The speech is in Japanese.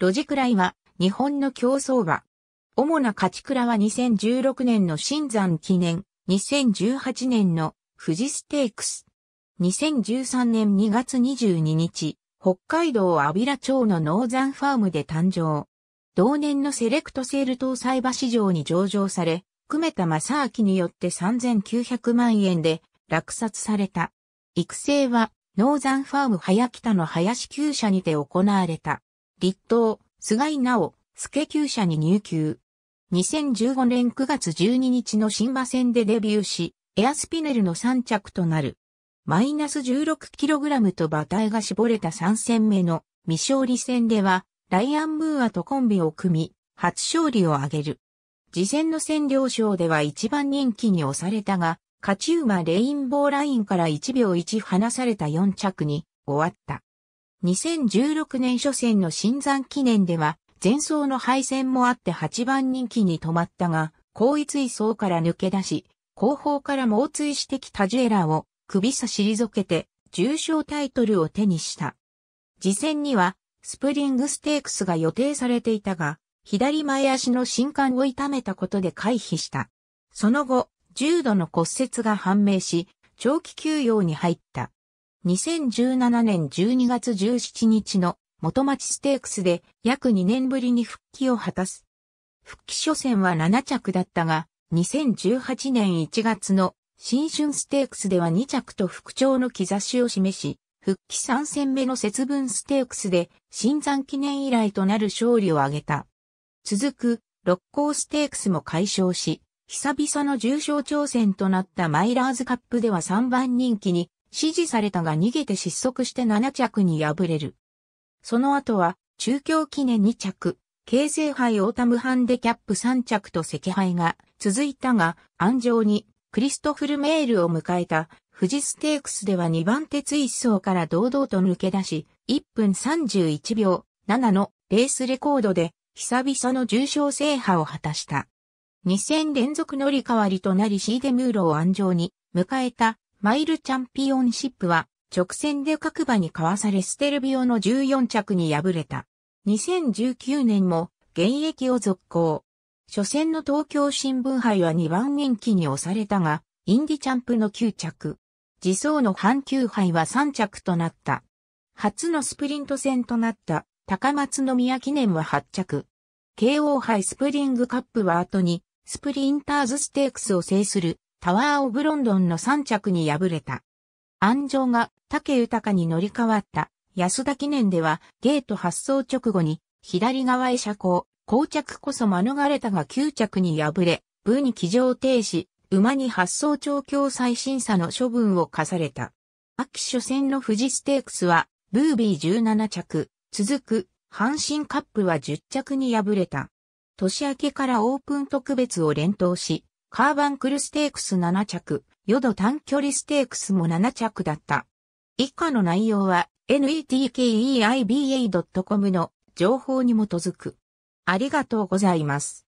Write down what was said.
ロジクライは、日本の競争馬。主な勝ち倉は2016年の新山記念、2018年の富士ステークス。2013年2月22日、北海道阿比良町のノーザンファームで誕生。同年のセレクトセール搭載馬市場に上場され、久米田正明によって3900万円で落札された。育成は、ノーザンファーム早北の林厩舎にて行われた。立東、菅井直、助厩社に入級。2015年9月12日の新馬戦でデビューし、エアスピネルの3着となる。マイナス 16kg と馬体が絞れた3戦目の未勝利戦では、ライアン・ムーアとコンビを組み、初勝利を挙げる。次戦の占領賞では一番人気に押されたが、勝ち馬レインボーラインから1秒1離された4着に終わった。2016年初戦の新山記念では、前走の敗戦もあって8番人気に止まったが、後位追走から抜け出し、後方から猛追してきたジュエラを首差し退けて重賞タイトルを手にした。次戦にはスプリングステークスが予定されていたが、左前足の新幹を痛めたことで回避した。その後、重度の骨折が判明し、長期休養に入った。2017年12月17日の元町ステークスで約2年ぶりに復帰を果たす。復帰初戦は7着だったが、2018年1月の新春ステークスでは2着と復調の兆しを示し、復帰3戦目の節分ステークスで新山記念以来となる勝利を挙げた。続く六甲ステークスも解消し、久々の重賞挑戦となったマイラーズカップでは3番人気に指示されたが逃げて失速して7着に敗れる。その後は、中京記念2着、京成杯オータムハンデキャップ3着と赤杯が続いたが、安城にクリストフルメールを迎えた富士ステークスでは2番手追走から堂々と抜け出し、1分31秒7のレースレコードで久々の重賞制覇を果たした。2戦連続乗り代わりとなりシーデムーロを安城に迎えたマイルチャンピオンシップは直線で各馬にかわされステルビオの14着に敗れた。2019年も現役を続行。初戦の東京新聞杯は2番人気に押されたが、インディチャンプの9着。自走の阪急杯は3着となった。初のスプリント戦となった高松宮記念は8着。慶応杯スプリングカップは後にスプリンターズステークスを制するタワー・オブ・ロンドンの3着に敗れた。安城が竹豊に乗り換わった安田記念ではゲート発送直後に左側へ車高、膠着こそ免れたが9着に敗れ、部に騎乗停止、馬に発送調教再審査の処分を課された。秋初戦の富士ステークスは、ブービー17着、続く、阪神カップは10着に敗れた。年明けからオープン特別を連投し、カーバンクルステークス7着、ヨド短距離ステークスも7着だった。以下の内容は netkeiba.com の情報に基づく。ありがとうございます。